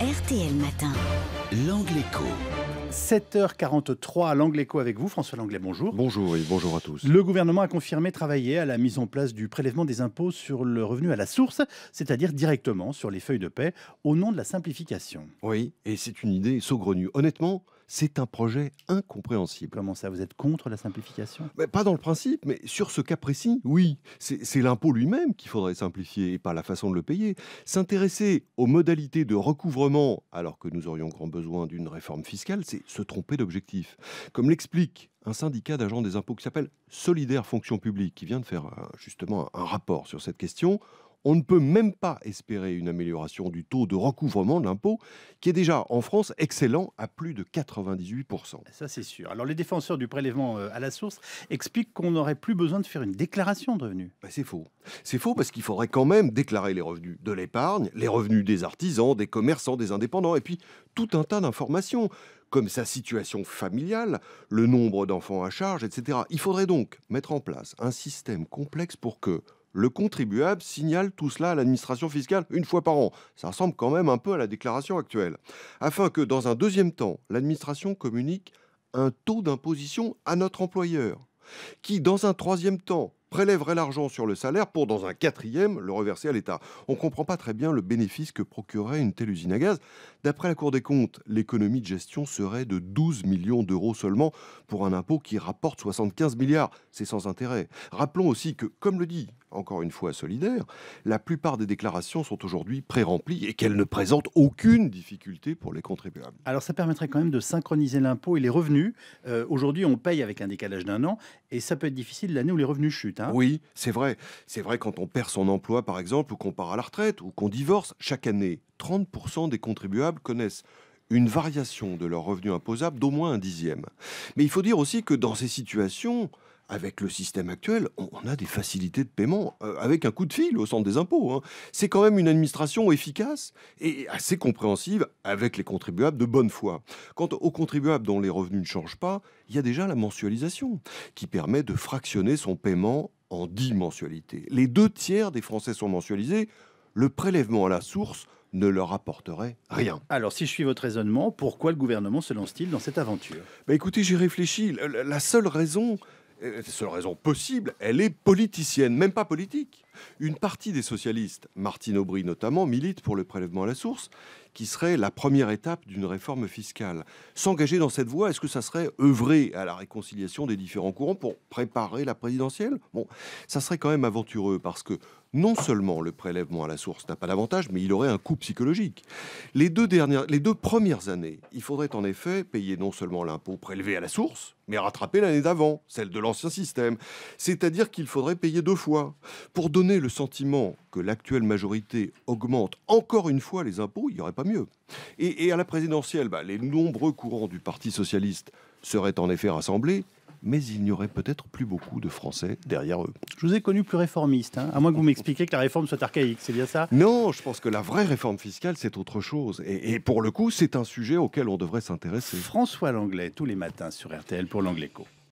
RTL Matin. écho 7h43 à l'Angléco avec vous, François Langlais, bonjour. Bonjour et bonjour à tous. Le gouvernement a confirmé travailler à la mise en place du prélèvement des impôts sur le revenu à la source, c'est-à-dire directement sur les feuilles de paie, au nom de la simplification. Oui, et c'est une idée saugrenue. Honnêtement, c'est un projet incompréhensible. Comment ça Vous êtes contre la simplification Pas dans le principe, mais sur ce cas précis, oui. C'est l'impôt lui-même qu'il faudrait simplifier et pas la façon de le payer. S'intéresser aux modalités de recouvrement, alors que nous aurions grand besoin d'une réforme fiscale, c'est se tromper d'objectif. Comme l'explique un syndicat d'agents des impôts qui s'appelle Solidaire Fonction Publique, qui vient de faire euh, justement un rapport sur cette question, on ne peut même pas espérer une amélioration du taux de recouvrement de l'impôt, qui est déjà en France excellent à plus de 98%. Ça, c'est sûr. Alors, les défenseurs du prélèvement euh, à la source expliquent qu'on n'aurait plus besoin de faire une déclaration de revenus. Bah, c'est faux. C'est faux parce qu'il faudrait quand même déclarer les revenus de l'épargne, les revenus des artisans, des commerçants, des indépendants, et puis tout un tas d'informations comme sa situation familiale, le nombre d'enfants à charge, etc. Il faudrait donc mettre en place un système complexe pour que le contribuable signale tout cela à l'administration fiscale une fois par an. Ça ressemble quand même un peu à la déclaration actuelle. Afin que, dans un deuxième temps, l'administration communique un taux d'imposition à notre employeur, qui, dans un troisième temps, prélèverait l'argent sur le salaire pour, dans un quatrième, le reverser à l'État. On ne comprend pas très bien le bénéfice que procurerait une telle usine à gaz. D'après la Cour des comptes, l'économie de gestion serait de 12 millions d'euros seulement pour un impôt qui rapporte 75 milliards. C'est sans intérêt. Rappelons aussi que, comme le dit encore une fois solidaire, la plupart des déclarations sont aujourd'hui pré-remplies et qu'elles ne présentent aucune difficulté pour les contribuables. Alors ça permettrait quand même de synchroniser l'impôt et les revenus. Euh, aujourd'hui, on paye avec un décalage d'un an et ça peut être difficile l'année où les revenus chutent. Hein. Hein. Oui, c'est vrai. C'est vrai quand on perd son emploi, par exemple, ou qu'on part à la retraite, ou qu'on divorce. Chaque année, 30% des contribuables connaissent une variation de leur revenu imposable d'au moins un dixième. Mais il faut dire aussi que dans ces situations, avec le système actuel, on, a des facilités de paiement euh, avec un coup de fil au centre des impôts. Hein. C'est quand même une administration efficace et assez compréhensive avec les contribuables de bonne foi. Quant aux contribuables dont les revenus ne changent pas, il y a déjà la mensualisation qui permet de fractionner son paiement en dix mensualités. Les deux tiers des Français sont mensualisés. Le prélèvement à la source ne leur apporterait rien. Alors, si je suis votre raisonnement, pourquoi le gouvernement se lance-t-il dans cette aventure bah Écoutez, j'ai réfléchi. La seule raison, euh, c'est seule raison possible, elle est politicienne, même pas politique. Une partie des socialistes, Martine Aubry notamment, milite pour le prélèvement à la source, qui serait la première étape d'une réforme fiscale. S'engager dans cette voie, est-ce que ça serait œuvrer à la réconciliation des différents courants pour préparer la présidentielle Bon, ça serait quand même aventureux parce que non seulement le prélèvement à la source n'a pas d'avantage, mais il aurait un coût psychologique. Les deux, dernières, les deux premières années, il faudrait en effet payer non seulement l'impôt prélevé à la source, mais rattraper l'année d'avant, celle de l'ancien système. C'est-à-dire qu'il faudrait payer deux fois. Pour deux donner le sentiment que l'actuelle majorité augmente encore une fois les impôts, il n'y aurait pas mieux. Et, à la présidentielle, bah, les nombreux courants du Parti socialiste seraient en effet rassemblés, mais il n'y aurait peut-être plus beaucoup de Français derrière eux. Je vous ai connu plus réformiste, hein, à moins que vous m'expliquiez que la réforme soit archaïque, c'est bien ça Non, je pense que la vraie réforme fiscale, c'est autre chose. Et, pour le coup, c'est un sujet auquel on devrait s'intéresser. François Langlais, tous les matins sur RTL pour l'Angléco.